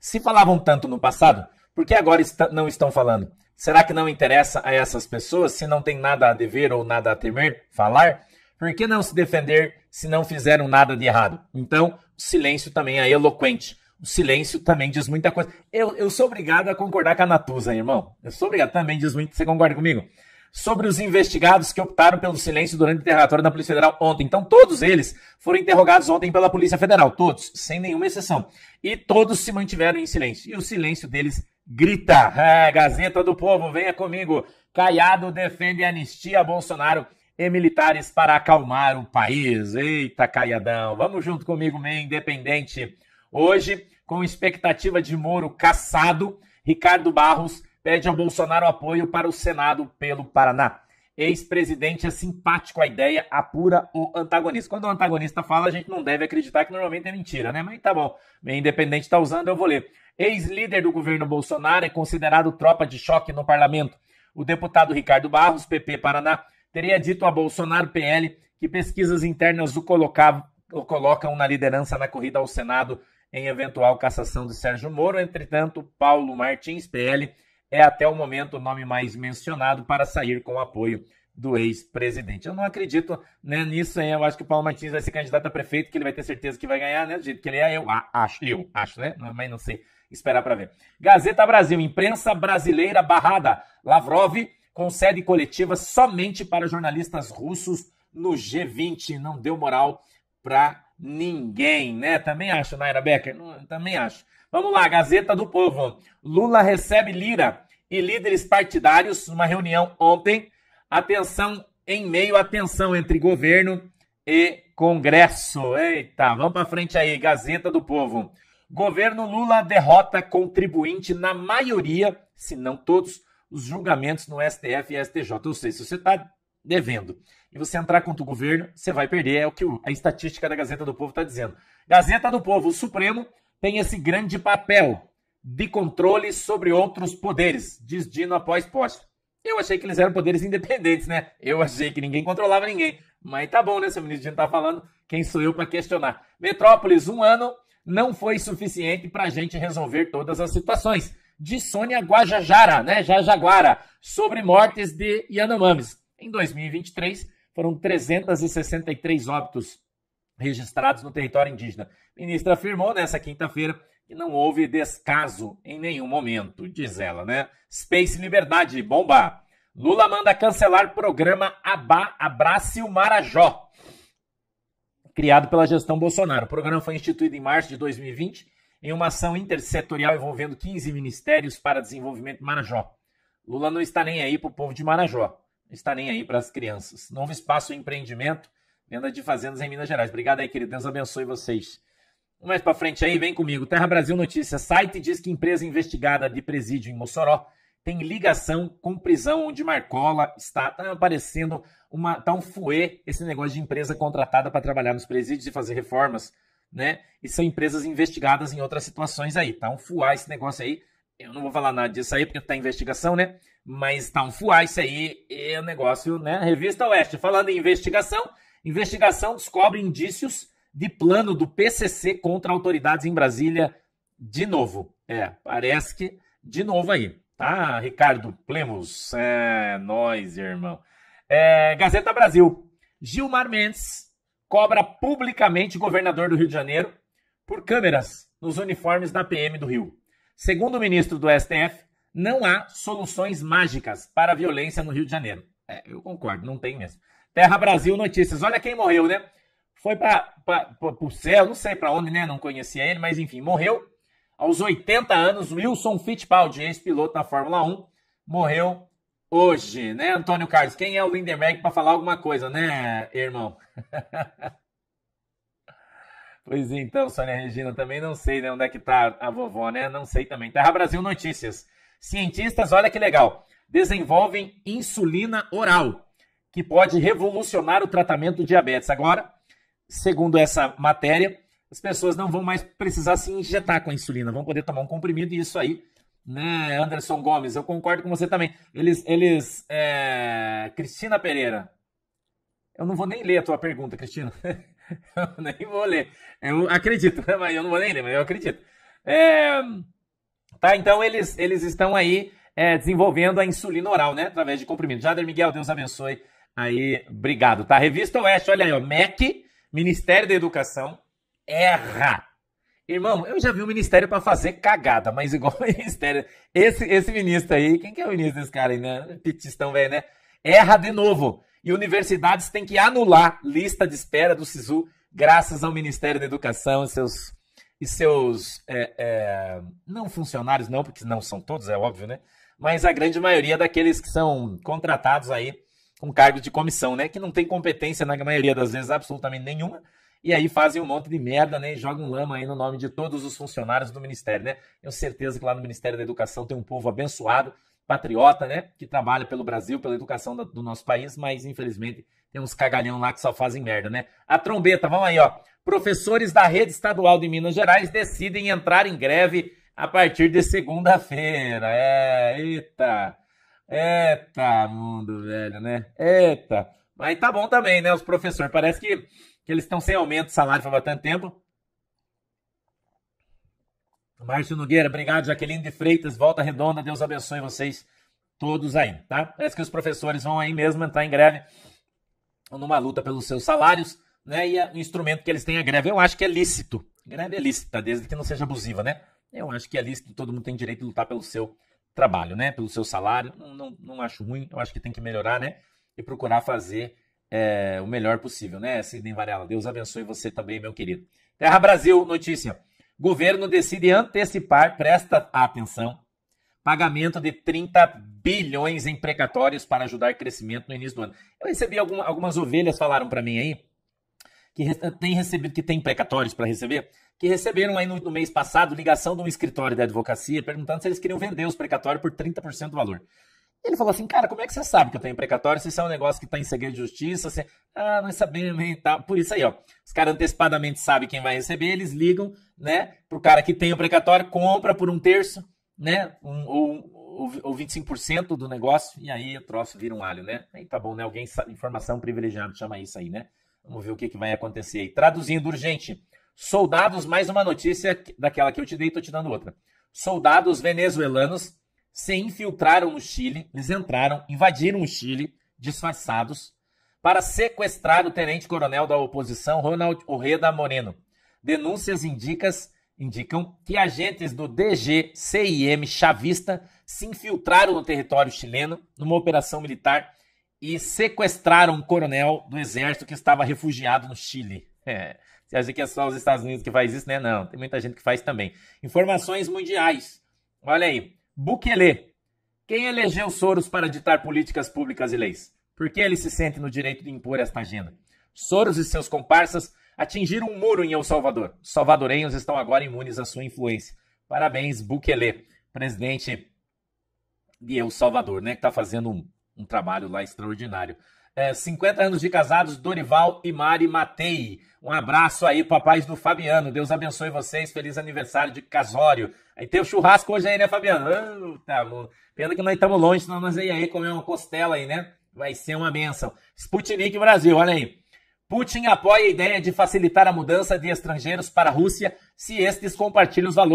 Se falavam tanto no passado, por que agora não estão falando? Será que não interessa a essas pessoas, se não tem nada a dever ou nada a temer, falar? Por que não se defender se não fizeram nada de errado? Então, o silêncio também é eloquente. O silêncio também diz muita coisa. Eu, eu sou obrigado a concordar com a Natuza, irmão. Eu sou obrigado também, diz muito. Você concorda comigo? sobre os investigados que optaram pelo silêncio durante o interrogatório da Polícia Federal ontem. Então, todos eles foram interrogados ontem pela Polícia Federal, todos, sem nenhuma exceção. E todos se mantiveram em silêncio. E o silêncio deles grita: é, Gazeta do Povo, venha comigo. Caiado defende anistia a Bolsonaro e militares para acalmar o país. Eita, Caiadão, vamos junto comigo, meio independente. Hoje, com expectativa de Moro caçado, Ricardo Barros pede ao Bolsonaro apoio para o Senado pelo Paraná. Ex-presidente é simpático à ideia, apura o antagonista. Quando o antagonista fala, a gente não deve acreditar que normalmente é mentira, né? Mas tá bom, minha independente está usando, eu vou ler. Ex-líder do governo Bolsonaro é considerado tropa de choque no parlamento. O deputado Ricardo Barros, PP Paraná, teria dito a Bolsonaro PL que pesquisas internas o, o colocam na liderança na corrida ao Senado em eventual cassação de Sérgio Moro. Entretanto, Paulo Martins, PL, é até o momento o nome mais mencionado para sair com o apoio do ex-presidente. Eu não acredito né, nisso, aí, eu acho que o Paulo Martins vai ser candidato a prefeito, que ele vai ter certeza que vai ganhar, né? Do jeito que ele é, eu acho, eu acho, né? Mas não sei, esperar para ver. Gazeta Brasil, imprensa brasileira barrada. Lavrov concede coletiva somente para jornalistas russos no G20. Não deu moral para ninguém, né? Também acho, Naira Becker, não, também acho. Vamos lá, Gazeta do Povo. Lula recebe Lira e líderes partidários numa reunião ontem. Atenção em meio à tensão entre governo e Congresso. Eita, vamos para frente aí, Gazeta do Povo. Governo Lula derrota contribuinte na maioria, se não todos, os julgamentos no STF e STJ. Ou seja, se você está devendo e você entrar contra o governo, você vai perder. É o que a estatística da Gazeta do Povo está dizendo. Gazeta do Povo, o Supremo tem esse grande papel de controle sobre outros poderes, diz Dino após posta. Eu achei que eles eram poderes independentes, né? Eu achei que ninguém controlava ninguém. Mas tá bom, né? Se o ministro Dino tá falando, quem sou eu para questionar? Metrópolis, um ano não foi suficiente para a gente resolver todas as situações. De Sônia Guajajara, né? Jajaguara, sobre mortes de Yanomamis. Em 2023, foram 363 óbitos registrados no território indígena. A ministra afirmou nessa quinta-feira que não houve descaso em nenhum momento, diz ela, né? Space Liberdade, bomba! Lula manda cancelar programa Aba, Abrace o Marajó, criado pela gestão Bolsonaro. O programa foi instituído em março de 2020 em uma ação intersetorial envolvendo 15 ministérios para desenvolvimento Marajó. Lula não está nem aí para o povo de Marajó, não está nem aí para as crianças. Novo espaço empreendimento venda de fazendas em Minas Gerais. Obrigado aí, querido. Deus abençoe vocês. Vamos mais para frente aí, vem comigo. Terra Brasil Notícia. Site diz que empresa investigada de presídio em Mossoró tem ligação com prisão onde Marcola está. Tá aparecendo uma, tá um fuê esse negócio de empresa contratada para trabalhar nos presídios e fazer reformas, né? E são empresas investigadas em outras situações aí. Tá um fuá esse negócio aí. Eu não vou falar nada disso aí porque tá investigação, né? Mas tá um fuá isso aí, é negócio, né? Revista Oeste, falando em investigação, Investigação descobre indícios de plano do PCC contra autoridades em Brasília de novo. É, parece que de novo aí, tá, Ricardo Plemos? É, nós, irmão. É, Gazeta Brasil. Gilmar Mendes cobra publicamente o governador do Rio de Janeiro por câmeras nos uniformes da PM do Rio. Segundo o ministro do STF, não há soluções mágicas para a violência no Rio de Janeiro. É, eu concordo, não tem mesmo. Terra Brasil Notícias. Olha quem morreu, né? Foi para o céu, não sei para onde, né? Não conhecia ele, mas enfim, morreu. Aos 80 anos, Wilson Fittipaldi, ex-piloto da Fórmula 1, morreu hoje, né, Antônio Carlos? Quem é o Lindenberg para falar alguma coisa, né, irmão? pois então, Sônia Regina, também não sei né, onde é que tá a vovó, né? Não sei também. Terra Brasil Notícias. Cientistas, olha que legal desenvolvem insulina oral, que pode revolucionar o tratamento do diabetes. Agora, segundo essa matéria, as pessoas não vão mais precisar se injetar com a insulina, vão poder tomar um comprimido e isso aí, né, Anderson Gomes, eu concordo com você também. Eles, eles, é... Cristina Pereira, eu não vou nem ler a tua pergunta, Cristina. eu nem vou ler. Eu acredito, né, mas eu não vou nem ler, mas eu acredito. É... Tá, então eles, eles estão aí é, desenvolvendo a insulina oral, né? Através de comprimidos. Jader Miguel, Deus abençoe. Aí, obrigado, tá? Revista Oeste, olha aí, ó. MEC, Ministério da Educação, erra. Irmão, eu já vi o um ministério para fazer cagada, mas igual o ministério. Esse, esse ministro aí, quem que é o ministro desse cara aí, né? Pitistão velho, né? Erra de novo. E universidades têm que anular lista de espera do SISU, graças ao Ministério da Educação e seus. E seus é, é, não funcionários, não, porque não são todos, é óbvio, né? mas a grande maioria daqueles que são contratados aí com cargo de comissão, né? Que não tem competência na maioria das vezes absolutamente nenhuma. E aí fazem um monte de merda, né? E jogam lama aí no nome de todos os funcionários do Ministério, né? Tenho certeza que lá no Ministério da Educação tem um povo abençoado, patriota, né? Que trabalha pelo Brasil, pela educação do nosso país, mas infelizmente tem uns cagalhão lá que só fazem merda, né? A trombeta, vamos aí, ó. Professores da rede estadual de Minas Gerais decidem entrar em greve a partir de segunda-feira. É, eita. Eita, mundo velho, né? Eita. Mas tá bom também, né? Os professores. Parece que, que eles estão sem aumento de salário por bastante tempo. Márcio Nogueira, obrigado. Jaqueline de Freitas, volta redonda. Deus abençoe vocês todos aí, tá? Parece que os professores vão aí mesmo entrar em greve numa luta pelos seus salários, né? E o instrumento que eles têm é greve. Eu acho que é lícito. Greve é lícita, desde que não seja abusiva, né? Eu acho que é que todo mundo tem direito de lutar pelo seu trabalho, né? Pelo seu salário. Não, não, não acho ruim, eu acho que tem que melhorar, né? E procurar fazer é, o melhor possível, né? Sidney Varela, Deus abençoe você também, meu querido. Terra Brasil, notícia. Governo decide antecipar, presta atenção, pagamento de 30 bilhões em precatórios para ajudar crescimento no início do ano. Eu recebi algumas ovelhas falaram para mim aí que tem recebido que tem precatórios para receber que receberam aí no, no, mês passado ligação de um escritório da advocacia perguntando se eles queriam vender os precatórios por 30% do valor. Ele falou assim, cara, como é que você sabe que eu tenho precatório? Se isso é um negócio que está em segredo de justiça, você... ah, nós sabemos, hein, tal. Por isso aí, ó, os caras antecipadamente sabem quem vai receber, eles ligam, né, pro cara que tem o precatório, compra por um terço, né, um, ou, ou 25% do negócio, e aí o troço vira um alho, né? Aí tá bom, né, alguém, informação privilegiada chama isso aí, né? Vamos ver o que, que vai acontecer aí. Traduzindo urgente. Soldados, mais uma notícia daquela que eu te dei, estou te dando outra. Soldados venezuelanos se infiltraram no Chile, eles entraram, invadiram o Chile, disfarçados, para sequestrar o tenente-coronel da oposição, Ronald Orreda Moreno. Denúncias indicas, indicam que agentes do DG-CIM chavista se infiltraram no território chileno numa operação militar e sequestraram um coronel do exército que estava refugiado no Chile. É. Você acha que é só os Estados Unidos que faz isso, né? Não, tem muita gente que faz também. Informações mundiais. Olha aí. Bukele. Quem elegeu Soros para ditar políticas públicas e leis? Por que ele se sente no direito de impor esta agenda? Soros e seus comparsas atingiram um muro em El Salvador. Os salvadorenhos estão agora imunes à sua influência. Parabéns, Bukele, presidente de El Salvador, né? Que está fazendo um um trabalho lá extraordinário. É, 50 anos de casados, Dorival e Mari Matei. Um abraço aí, papais do Fabiano. Deus abençoe vocês. Feliz aniversário de casório. Aí tem o churrasco hoje aí, né, Fabiano? Oh, tá bom. Pena que nós estamos longe, senão nós ia aí comer uma costela aí, né? Vai ser uma benção. Sputnik Brasil, olha aí. Putin apoia a ideia de facilitar a mudança de estrangeiros para a Rússia se estes compartilham os valores.